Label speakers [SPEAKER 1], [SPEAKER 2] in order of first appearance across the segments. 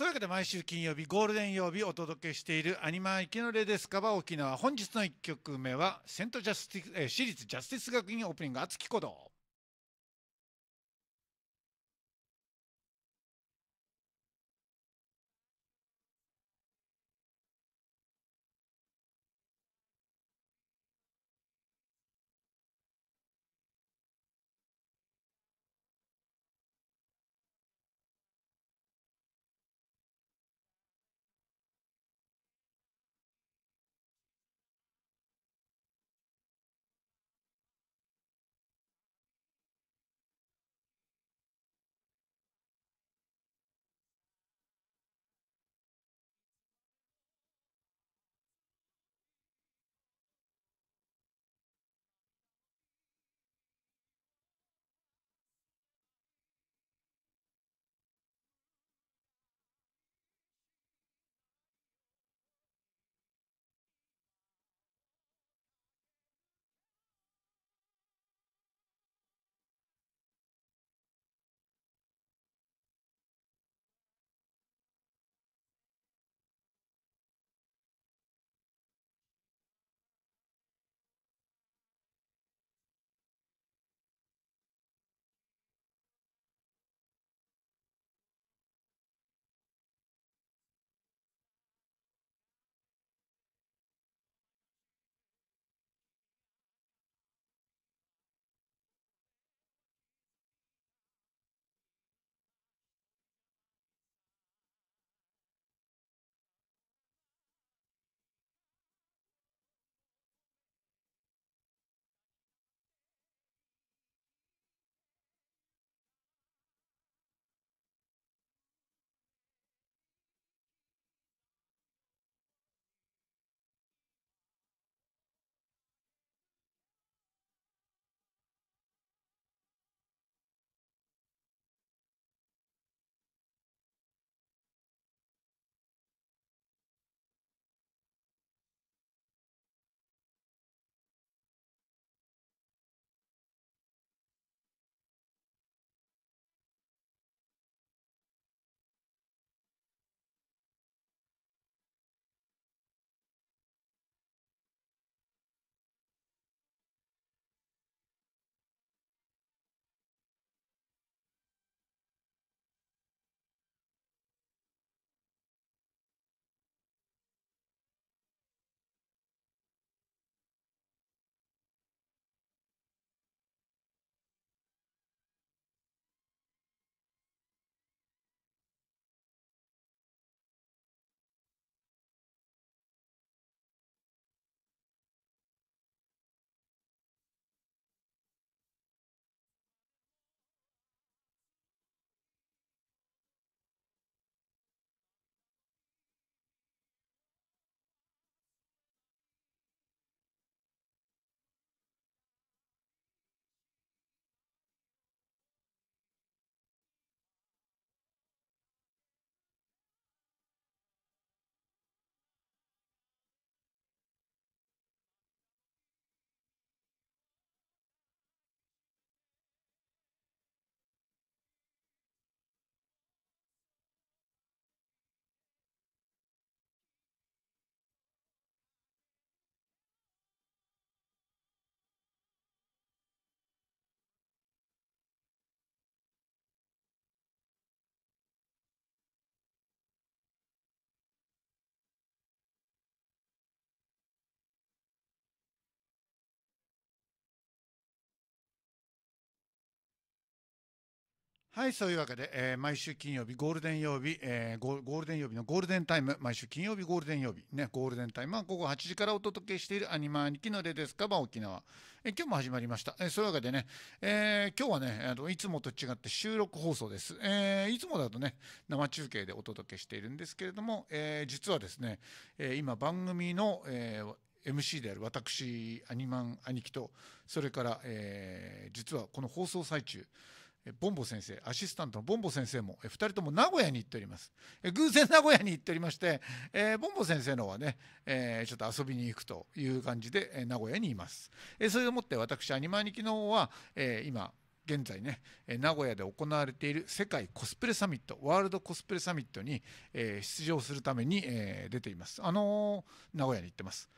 [SPEAKER 1] そういうわけで毎週金曜日ゴールデン曜日お届けしている「アニマ池のレデスカバ沖縄」本日の1曲目はセントジャスティえ私立ジャスティス学院オープニング「熱き鼓動」。はい、そういうわけで、えー、毎週金曜日、ゴールデン曜日、えーゴ、ールデン曜日のゴールデンタイム、毎週金曜日、ゴールデン曜日、ね、ゴールデンタイムは午後8時からお届けしているアニマ兄貴のレですかー沖縄、えー、今日も始まりました。えー、そういうわけでね、えー、今日はねあの、いつもと違って収録放送です、えー。いつもだとね、生中継でお届けしているんですけれども、えー、実はですね、えー、今番組の、えー MC である私アニマン兄貴とそれから、えー、実はこの放送最中ボンボ先生アシスタントのボンボ先生も2人とも名古屋に行っております偶然名古屋に行っておりまして、ボンボ先生の方はね、ちょっと遊びに行くという感じで、名古屋にいます、それをもって私アニマニキの方は、今現在ね名古屋で行われている世界コスプレサミットワールドコスプレサミットに、出場するために、出ていますあのー、名古屋に行ってます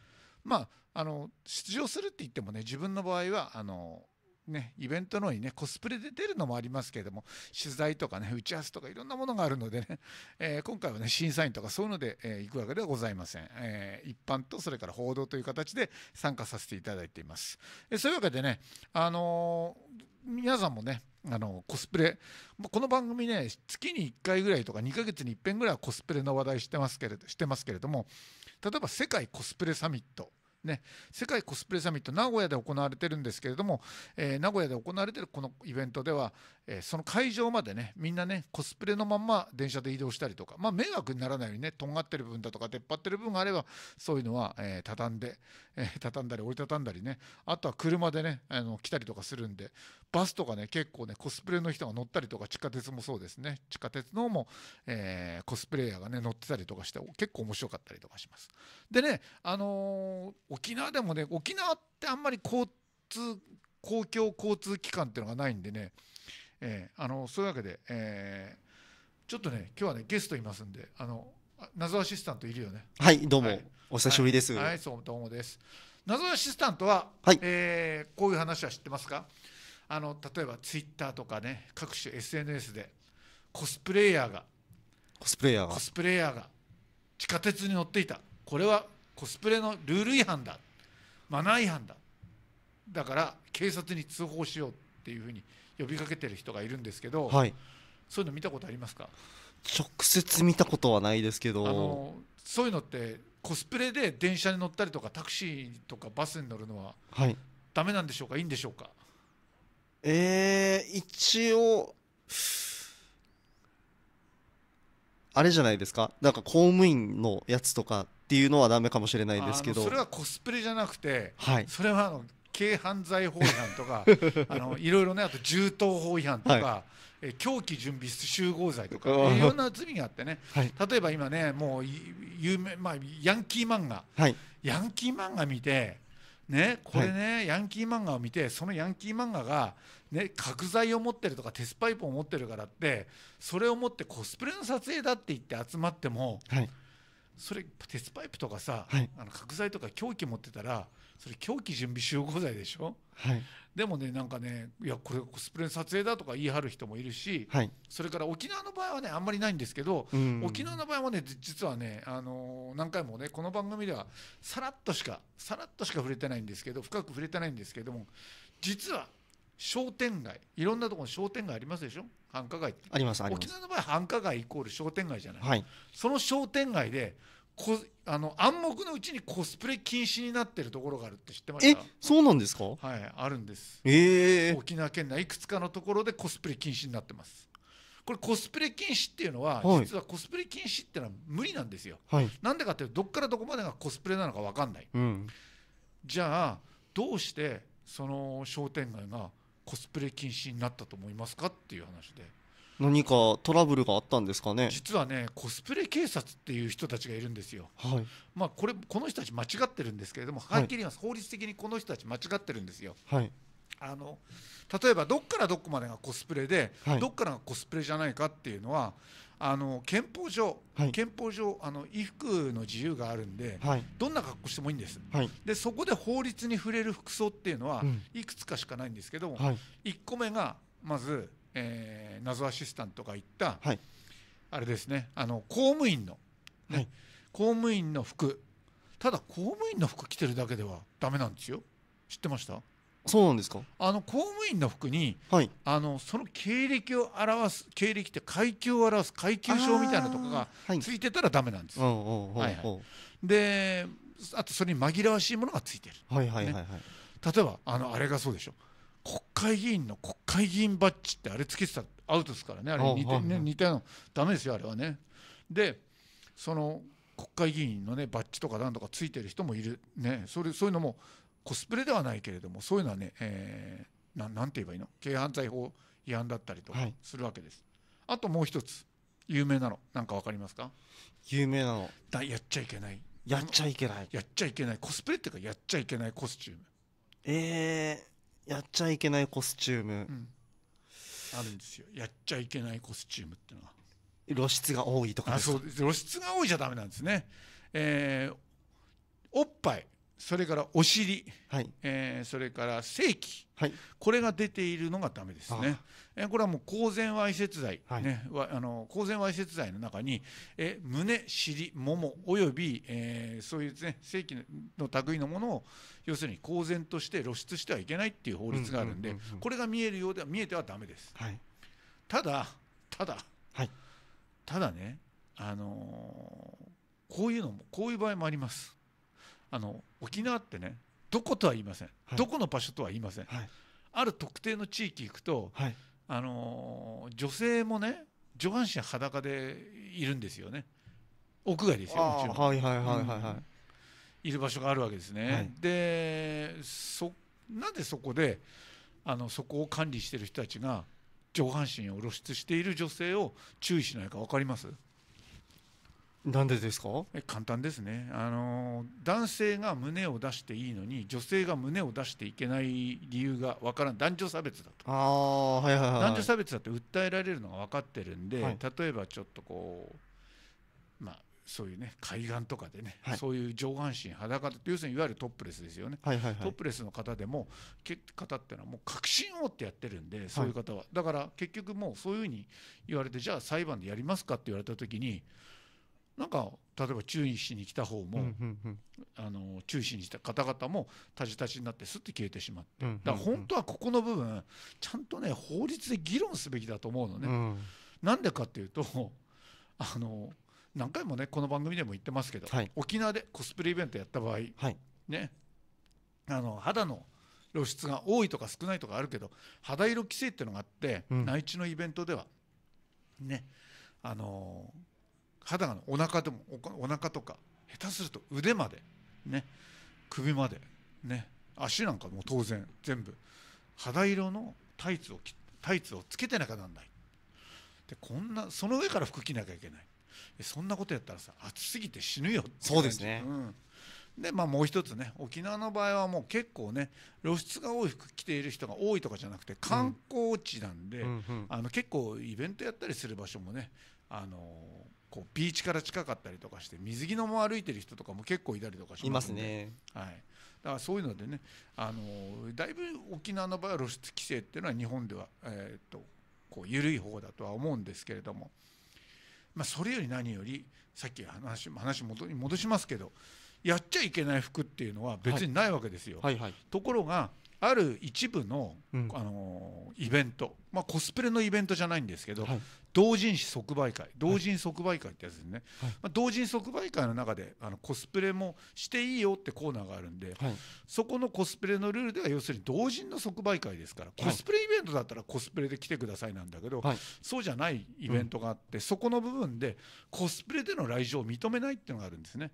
[SPEAKER 1] まああの出場するって言ってもね自分の場合はあのーね、イベントの方にね、コスプレで出るのもありますけれども、取材とかね、打ち合わせとかいろんなものがあるのでね、えー、今回はね、審査員とかそういうので、えー、行くわけではございません。えー、一般とそれから報道という形で参加させていただいています。えそういうわけでね、あの皆さんもね、あのコスプレ、この番組ね、月に1回ぐらいとか、2ヶ月に1遍ぐらいはコスプレの話題してますけれどしてますけれども、例えば世界コスプレサミットね、世界コスプレサミット名古屋で行われてるんですけれども、えー、名古屋で行われてるこのイベントでは、えー、その会場までねみんなねコスプレのまんま電車で移動したりとか、まあ、迷惑にならないようにねとんがってる部分だとか出っ張ってる部分があればそういうのは、えー、畳んで、えー、畳んだり折りたたんだりねあとは車でねあの来たりとかするんでバスとかね結構ねコスプレの人が乗ったりとか地下鉄もそうですね地下鉄の方も、えコスプレイヤーがね乗ってたりとかして結構面白かったりとかします。でね、あの沖縄でもね沖縄ってあんまり交通公共交通機関っていうのがないんでねえー、あのそういうわけで、えー、ちょっとね今日はねゲストいますんであの謎アシスタントいるよね
[SPEAKER 2] はいどうも、はい、お久しぶりです、はい、は
[SPEAKER 1] い、そうどうもです謎アシスタントは、はい、えー、こういう話は知ってますかあの例えばツイッターとかね各種 SNS でコスプレイヤーが
[SPEAKER 2] コスプレイヤーがコス
[SPEAKER 1] プレイヤーが地下鉄に乗っていたこれはコスプレのルール違反だマナー違反だだから警察に通報しようっていうふうに呼びかけてる人がいるんですけど、はい、そういうの見たことありますか
[SPEAKER 2] 直接見たことはないですけど
[SPEAKER 1] そういうのってコスプレで電車に乗ったりとかタクシーとかバスに乗るのは、はい、なんでしょうかいいんでしょうか
[SPEAKER 2] えー、一応あれじゃないですかなんか公務員のやつとかっていうのはだめかもしれないですけどそれ
[SPEAKER 1] はコスプレじゃなくて、はい、それはあの軽犯罪法違反とか あのいろいろねあと銃刀法違反とか、はい、え狂気準備集合罪とかいろんな罪があってね、はい、例えば今ねもう有名、まあ、ヤンキー漫画、はい、ヤンキー漫画見てね、これね、はい、ヤンキー漫画を見てそのヤンキー漫画が、ね、角材を持ってるとか鉄パイプを持ってるからってそれを持ってコスプレの撮影だって言って集まっても、はい、それ鉄パイプとかさ、はい、あの角材とか凶器持ってたらそれ凶器準備集合材でしょ、はい、でもねなんかねいやこれコスプレの撮影だとか言い張る人もいるし、はい、それから沖縄の場合はねあんまりないんですけど、沖縄の場合はね実はね、あのー、何回もねこの番組ではさらっとしかさらっとしか触れてないんですけど深く触れてないんですけども実は商店街いろんなところに商店街ありますでしょ繁華街あります沖縄の場合繁華街イコール商店街じゃない、はい、その商店街でこあの暗黙のうちにコスプレ禁止になってるところがあるって知ってましたえ
[SPEAKER 2] そうなんですかはい
[SPEAKER 1] あるんです、
[SPEAKER 2] えー、
[SPEAKER 1] 沖縄県内いくつかのところでコスプレ禁止になってますこれコスプレ禁止っていうのは、はい、実はコスプレ禁止っていうのは無理なんですよ、はい、なんでかっていうとどっからどこまでがコスプレなのか分かんない、うん、じゃあどうしてその商店街がコスプレ禁止になったと思いますかっていう話で
[SPEAKER 2] 何かトラブルがあったんですかね実
[SPEAKER 1] はねコスプレ警察っていう人たちがいるんですよ、はい、まあこれこの人たち間違ってるんですけれどもはっきり言います、はい、法律的にこの人たち間違ってるんですよ、はい、あの例えばどっからどこまでがコスプレで、はい、どっからがコスプレじゃないかっていうのはあの憲法上、はい、憲法上あの衣服の自由があるんで、はい、どんな格好してもいいんです、はい、でそこで法律に触れる服装っていうのは、うん、いくつかしかないんですけども、1個目がまず、えー、謎アシスタントが言った、あれですねあの公務員の、ね、公務員の服ただ公務員の服着てるだけではだめなんですよ知ってましたそうなんですかあの公務員の服に、はい、あのその経歴を表す経歴って階級を表す階級証みたいなとかがついてたらダメなんですよ。であとそれに紛らわしいものがついてる。はいはいはいはい、ね、例えばあのあれがそうでしょ国会議員の国会議員バッジってあれつけてたらアウトですからねあれ似て,、ね、似たのダメですよあれはね。でその国会議員のねバッジとかなんとかついてる人もいるねそれそういうのもコスプレではないけれどもそういうのはね、えー、ななんて言えばいいの軽犯罪法違反だったりとかするわけです、はい、あともう一つ有名なのなんかわかりますか有名なのだやっちゃいけないやっちゃいけないやっちゃいけないコスプレっていうかやっちゃいけないコスチューム
[SPEAKER 2] えー、やっちゃいけないコスチューム、うん、
[SPEAKER 1] あるんですよやっちゃいけないコスチュームっていうのは
[SPEAKER 2] 露出が多いとかあそうです。露
[SPEAKER 1] 出が多いじゃダメなんですねえー、おっぱいそれからお尻、はい、えー、それから性器、はい、これが出ているのがダメですね。えー、これはもう公然わいせつ罪、はい、ね、あの公然わいせつ罪の中に、えー、胸、尻、ももおよび、えそういうですね性器の類のものを要するに公然として露出してはいけないっていう法律があるんで、うんうんうんうん、これが見えるようでは見えてはだめです。ただただ、ただね、あのこういうのもこういう場合もあります。あの沖縄ってねどことは言いません、はい、どこの場所とは言いません、はい、ある特定の地域行くと、はい、あの女性もね上半身裸でいるんですよね
[SPEAKER 2] 屋外ですよもちろん、はいはいはいはい、は
[SPEAKER 1] い、いる場所があるわけですね、でそなぜそこであのそこを管理してる人たちが上半身を露出している女性を注意しないか分かりますなんでですか簡単ですねあの男性が胸を出していいのに女性が胸を出していけない理由がわからん男女差別だ
[SPEAKER 2] とあ、はいはいはい、男女差
[SPEAKER 1] 別だって訴えられるのが分かってるんで、はい、例えばちょっとこうまあそういうね海岸とかでね、はい、そういう上半身裸要するにいわゆるトップレスですよね、はいはいはい、トップレスの方でも方っていうのはもう確信をってやってるんでそういう方は、はい、だから結局もうそういうふうに言われてじゃあ裁判でやりますかって言われた時になんか例えば注意しに来た方も、うんうん、あの注意しに来た方々もたじたじになってすって消えてしまって、うんうん、だから本当はここの部分ちゃんとね法律で議論すべきだと思うのね。うん、なんでかっていうと あの何回もねこの番組でも言ってますけど、はい、沖縄でコスプレイベントやった場合、はい、ねあの肌の露出が多いとか少ないとかあるけど肌色規制っていうのがあって、内地のイベントではねあのー肌がお腹でもお腹とか下手すると腕まで、ね、首まで、ね、足なんかも当然全部肌色のタイツをタイツをつけてなきゃなんないでこんなその上から服着なきゃいけないそんなことやったらさ暑すぎて死ぬよそうですね、うん、でまあもう一つね沖縄の場合はもう結構ね露出が多い服着ている人が多いとかじゃなくて観光地なんで、あの結構イベントやったりする場所もねあのーこうビーチから近かったりとかして水着のも歩いてる人とかも結構いたりとかしますね。はい、だからそういうのでねあのだいぶ沖縄の場合は露出規制っていうのは日本では、えー、っとこう緩い方だとは思うんですけれども、まあ、それより何よりさっき話話元に戻しますけどやっちゃいけない服っていうのは別にないわけですよ。はいはいはい、ところがある一部の,、あのイベント、まあ、コスプレのイベントじゃないんですけど、同人誌即売会同人即売会ってやつですね、まあ、同人即売会の中であのコスプレもしていいよってコーナーがあるんで、そこのコスプレのルールでは要するに同人の即売会ですからコスプレイベントだったらコスプレで来てくださいなんだけど、そうじゃないイベントがあって、そこの部分でコスプレでの来場を認めないっていうのがあるんですね、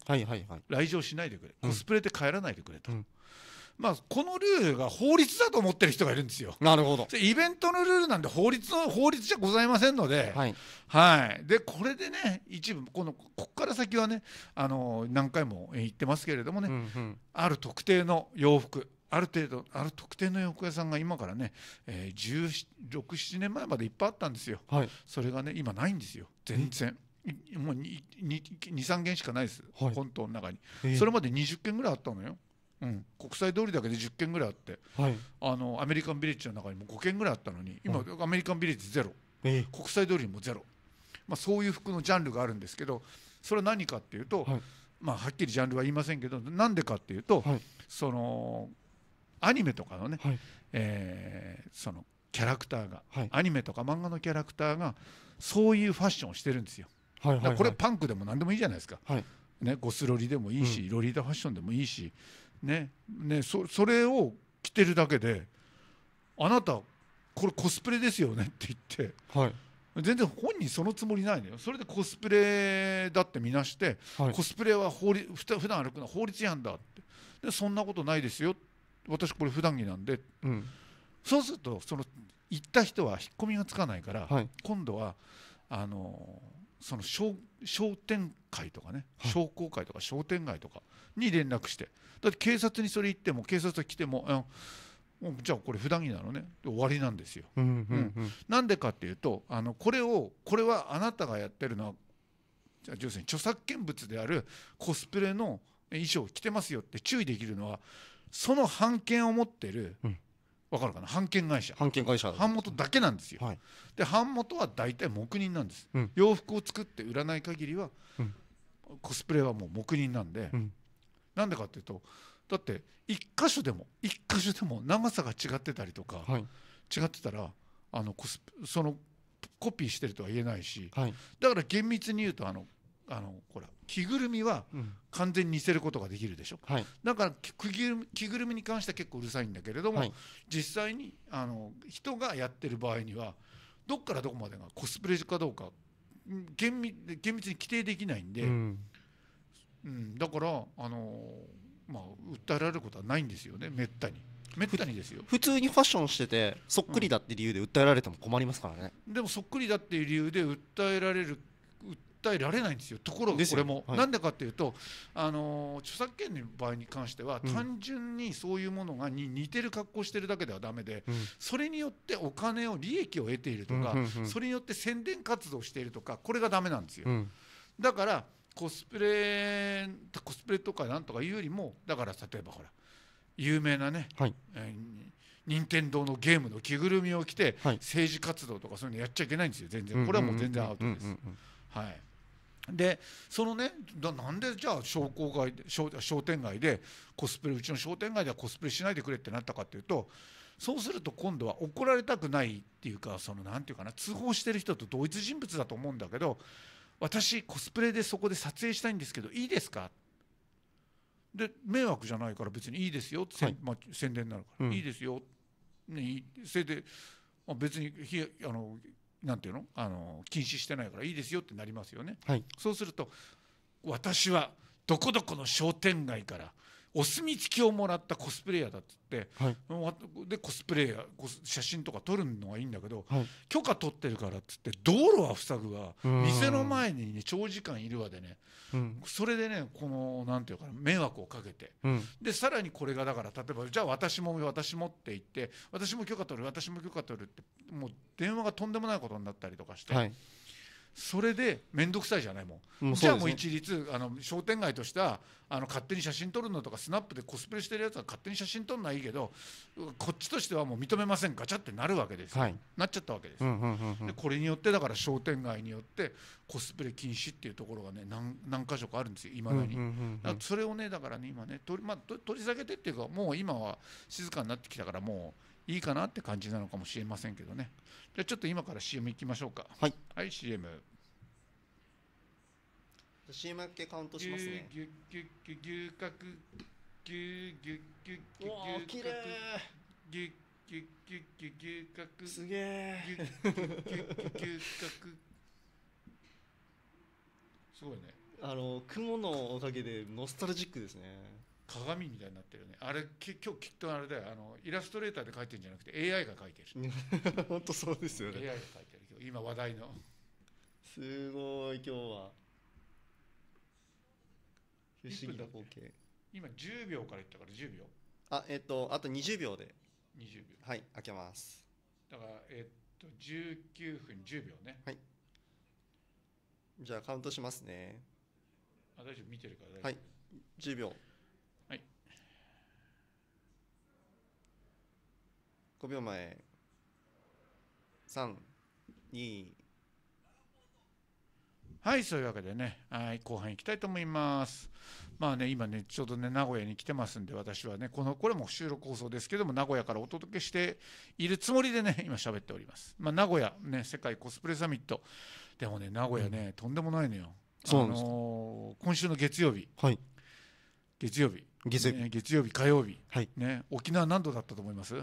[SPEAKER 1] 来場しないでくれコスプレで帰らないでくれと。まあ、このルールが法律だと思ってる人がいるんですよ。なるほどイベントのルールなんで法律の法律じゃございませんので、はい、はいでこれでね一部このここから先はねあの何回も言ってますけれどもね、うんうん、ある特定の洋服ある程度ある特定の洋服屋さんが今からね、えー、1617年前までいっぱいあったんですよ、はい、それがね今ないんですよ全然。もう23件しかないです、はい、本島の中に、えー、それまで20件ぐらいあったのよ国際通りだけで10軒ぐらいあって、はい、あのアメリカンビレッジの中にも5軒ぐらいあったのに今、アメリカンビレッジゼロ、えー、国際通りもゼロ、まあ、そういう服のジャンルがあるんですけどそれは何かっていうと、はい、まあ、はっきりジャンルは言いませんけどなんでかっていうと、はい、そのアニメとかのね、はい、えー、そのキャラクターが、アニメとか漫画のキャラクターがそういうファッションをしてるんですよ。はいはいはい、これパンクでも何でもいいじゃないですか、ね、ゴスロリでもいいし、うん、ロリータファッションでもいいしねねそそれを着てるだけであなたこれコスプレですよねって言って、はい、全然本人そのつもりないのよそれでコスプレだってみなして、はい、コスプレは法律普段歩くのは法律違反だってでそんなことないですよ私これ普段着なんで、うん、そうするとその行った人は引っ込みがつかないから、はい、今度はあのその商商店会とかね、商工会とか商店街とかに連絡してだって警察にそれ言っても警察が来ても、うん、じゃあこれ普段着なのね終わりなんですよ。なんでかっていうとあのこれをこれはあなたがやってるのは要するに著作権物であるコスプレの衣装を着てますよって注意できるのはその版権を持ってる、うん、わかるかな版権会社版権会社版元だけなんですよ、はい、で版元は大体黙認なんです、うん、洋服を作って売らない限りは、うん、コスプレはもう黙認なんで、うん、なんでかっていうとだって一箇所でも一箇所でも長さが違ってたりとか、はい、違ってたらあのコスそのコピーしてるとは言えないし、はい、だから厳密に言うとあのあのほら着ぐるみは完全に似せることができるでしょ、うんはい、だから着ぐるみに関しては結構うるさいんだけれども、はい、実際にあの人がやってる場合にはどっからどこまでがコスプレかどうか厳密に規定できないんで、うん、うん、だからあのまあ訴えられることはないんですよねめったにめったにですよ
[SPEAKER 2] 普通にファッションしててそっくりだって理由で訴えられても困りますからね、
[SPEAKER 1] うん、でもそっくりだっていう理由で訴えられる訴えられないんですよところがこれも、なんでかっていうとあの著作権の場合に関しては、うん、単純にそういうものがに似てる格好してるだけではだめで、うん、それによってお金を利益を得ているとか、うんうんうん、それによって宣伝活動しているとかこれがだめなんですよ、だからコスプレコスプレとかなんとかいうよりもだから例えばほら有名なね、はいえー任天堂のゲームの着ぐるみを着て、はい、政治活動とかそういうのやっちゃいけないんですよ全然これはもう全然アウトです。はいでそのねだなんでじゃあ商工街商商店街でコスプレうちの商店街ではコスプレしないでくれってなったかっていうとそうすると今度は怒られたくないっていうかそのなんていうかな通報してる人と同一人物だと思うんだけど私コスプレでそこで撮影したいんですけどいいですかで迷惑じゃないから別にいいですよって、はい、まあ、宣伝になるから、うん、いいですよ、ね、それで、まあ、別にひあのなんていうのあの禁止してないからいいですよってなりますよね、はい、そうすると私はどこどこの商店街からお墨付きをもらったコスプレイヤーだっつって、はい、でコスプレイヤー写真とか撮るのはいいんだけど、はい、許可取ってるからっつって道路は塞ぐわ店の前に、ね、長時間いるわでね、うん、それでねこのなんていうかな迷惑をかけて、うん、でさらにこれがだから例えばじゃあ私も私もって言って私も許可取る私も許可取るってもう電話がとんでもないことになったりとかして。はいそれで面倒くさいじゃないもん、ね、じゃあもう一律あの商店街としはあの勝手に写真撮るのとかスナップでコスプレしてるやつは勝手に写真撮るのはいいけどこっちとしてはもう認めませんガチャってなるわけです、はい、なっちゃったわけです、う
[SPEAKER 2] んうんうんうん、でこ
[SPEAKER 1] れによってだから商店街によってコスプレ禁止っていうところがね何何箇所かあるんですよいまだに、うんうんうんうん、だそれをねだからね今ね取り,、まあ、取り下げてっていうかもう今は静かになってきたからもういいかなって感じなのかもしれませんけどねじゃあちょっと今から CM いきましょうかはい、はい、CM
[SPEAKER 2] CM だけカウントしますねぎゅぎゅぎゅぎ
[SPEAKER 1] ゅかくぎゅぎゅぎゅぎゅぎゅぎゅぎゅぎゅぎゅぎゅすげえぎゅぎゅぎゅぎゅ
[SPEAKER 2] すごいねあの雲のおかげでノスタルジックですね鏡みたいになってるねあれ
[SPEAKER 1] き今日きっとあれだよあのイラストレーターで描いてるんじゃなくて AI が描いてる 本当そうですよね AI が描いてる
[SPEAKER 2] 今話題のすごい今日は不思議な光景、
[SPEAKER 1] 今10秒からいったから10秒
[SPEAKER 2] あえっとあと20秒で20秒はい開けます
[SPEAKER 1] だからえっと19分10秒ねは
[SPEAKER 2] いじゃあカウントしますねあ大丈夫見てるから大丈夫はい10秒5秒前3 2
[SPEAKER 1] はいそういうわけでねはい後半いきたいと思いますまあね今ねちょうどね名古屋に来てますんで私はねこのこれも収録放送ですけども名古屋からお届けしているつもりでね今喋っておりますまあ名古屋ね世界コスプレサミットでもね名古屋ね、うん、とんでもないのよそうなんです、今週の月曜日はい月曜日月曜日、ね、月曜日火曜日、はい、ね、沖縄何度だったと思います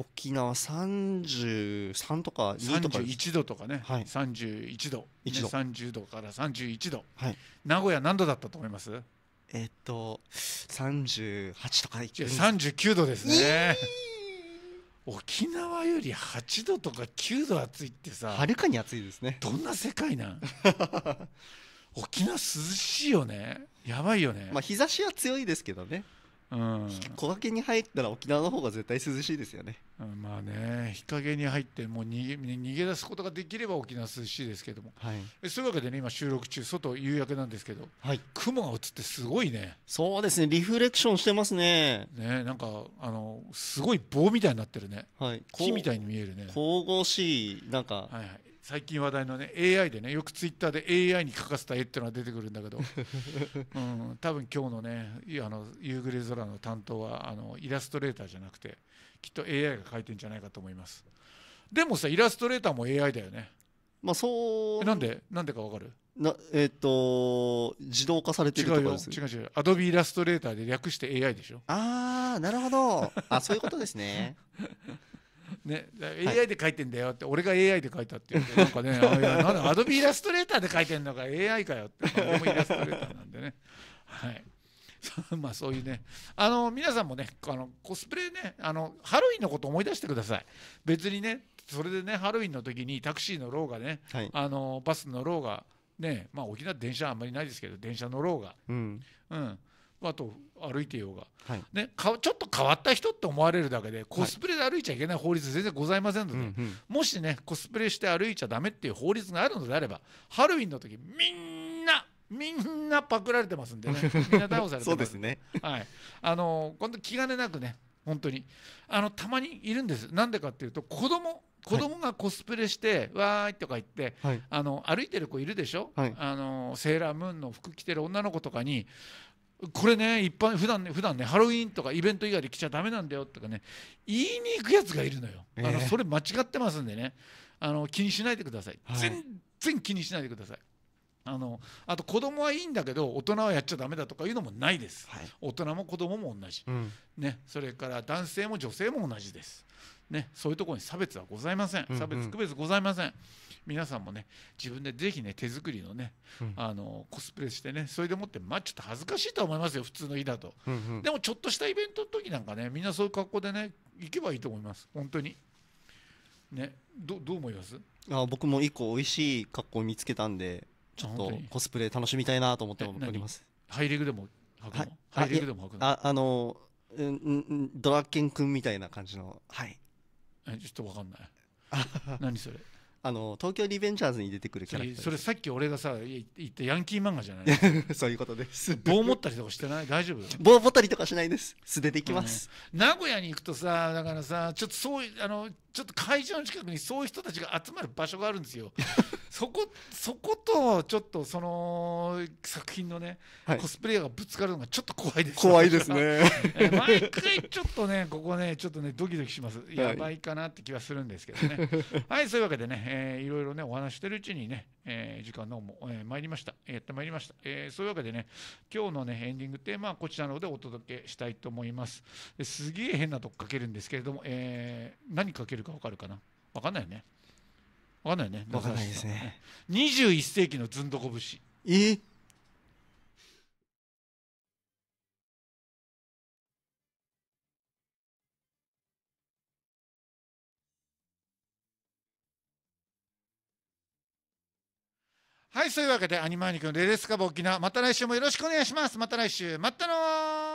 [SPEAKER 2] 沖縄33とか2とか31
[SPEAKER 1] 度とかね、はい、31度ね度30度から31度、はい、名古屋何度だったと思います
[SPEAKER 2] えー、っと38とかい39度ですね、えー、沖縄より8度とか9度暑いってさはるかに暑いですねどんな
[SPEAKER 1] 世界なん
[SPEAKER 2] 沖縄涼しいよねやばいよねまあ日差しは強いですけどねうん、木陰に入ったら沖縄の方が絶対涼しいですよね、
[SPEAKER 1] うん、まあね日陰に入ってもう逃げ逃げ出すことができれば沖縄涼しいですけども、はい、そういうわけでね今収録中外夕焼けなんですけど、はい、雲が映ってすごいねそうですねリフレクションしてますねねなんかあのすごい棒みたいになってる
[SPEAKER 2] ね、はい、木みたいに見えるね神々しいなんか、はいはい、最近話題
[SPEAKER 1] のね AI でねよくツイッターで AI に書かせた絵っていうのが出てくるんだけど、うん、多分今日のねあの夕暮れ空の担当はあのイラストレーターじゃなくてきっと AI が描いてんじゃないかと思いますでもさイラストレーターも AI だよね
[SPEAKER 2] まあそうなんでなんでかわかるなえっ、ー、と自動化されてる違うよ違う違うアドビイラストレーターで略して AI でしょ
[SPEAKER 1] ああなるほどあそういうことですね ね、AI で書いてんだよって、俺が AI で書いたって言ってなんかねあいアドビイラストレーターで書いてんのか AI かよって俺もイラストレーターなん
[SPEAKER 2] でね。はい
[SPEAKER 1] まあそういうねあの皆さんもねあのコスプレねあのハロウィンのこと思い出してください別にねそれでねハロウィンの時にタクシーのろうがね、はい、あのバス乗ろうがねまあ沖縄電車あんまりないですけど電車乗ろうが、うん、うん、あと歩いてようが、はい、ね、かちょっと変わった人って思われるだけでコスプレで歩いちゃいけない法律全然ございませんので、はいうんうん、もしねコスプレして歩いちゃダメっていう法律があるのであればハロウィンの時みんなみんなパクられてますんでね みんな逮捕されてますそうですね、はい、あの本当気兼ねなくね本当にあのたまにいるんですなんでかっていうと子供子供がコスプレして、はい、わーいとか言って、はい、あの歩いてる子いるでしょ、はい、あのセーラームーンの服着てる女の子とかにこれね一般普段ね普段ねハロウィンとかイベント以外で来ちゃだめなんだよとかね言いに行くやつがいるのよ、えー、あのそれ間違ってますんでねあの気にしないでください、はい、全然気にしないでくださいあのあと子供はいいんだけど大人はやっちゃだめだとかいうのもないです、はい、大人も子供も同じ、うん、ね、それから男性も女性も同じです、ね、そういうところに差別はございません差別区別ございません、うんうん皆さんもね自分でぜひね手作りのね、うん、あのコスプレしてねそれでもってまあちょっと恥ずかしいと思いますよ普通の日だと、うんうん、でもちょっとしたイベントの時なんかねみんなそういう格好でね行けばいいと思います本当にねどどう思います
[SPEAKER 2] あ僕も一個美味しい格好見つけたんでちょっとコスプレ楽しみたいなと思っておりますハイレグでも履くの、はい、ハイレグでも履くのああのうん、ドラケン君みたいな感じのはいえちょっとわかんない 何それあの東京リベンジャーズに出てくるキャラクターそ
[SPEAKER 1] れさっき俺がさ言ったヤンキー漫画じゃな
[SPEAKER 2] いそういうことです棒持った
[SPEAKER 1] りとかしてない大丈夫 棒持ったりとかしないです素手でいきます、うん、名古屋に行くとさだからさちょっとそういうあのちょっと会場の近くにそういう人たちが集まる場所があるんですよ。そこそことちょっとその作品のね、はい、コスプレイヤーがぶつかるのがちょっと怖いです怖いですね 毎回ちょっとねここねちょっとねドキドキしますやばいかなって気はするんですけどね はいそういうわけでね、えー、いろいろねお話してるうちにね、えー、時間のも、えー、参りましたやってまいりました、えー、そういうわけでね今日のねエンディングテーマはこちらの方でお届けしたいと思いますすげえ変なとこかけるんですけれども、えー、何かけるるか分かるかな分かんないよね分かんないよね分かんないですね21世紀のずんどこ節えはい、そういうわけで、アニマーニ君、レレスカボ沖縄、また来週もよろしくお願いします。また来週、またの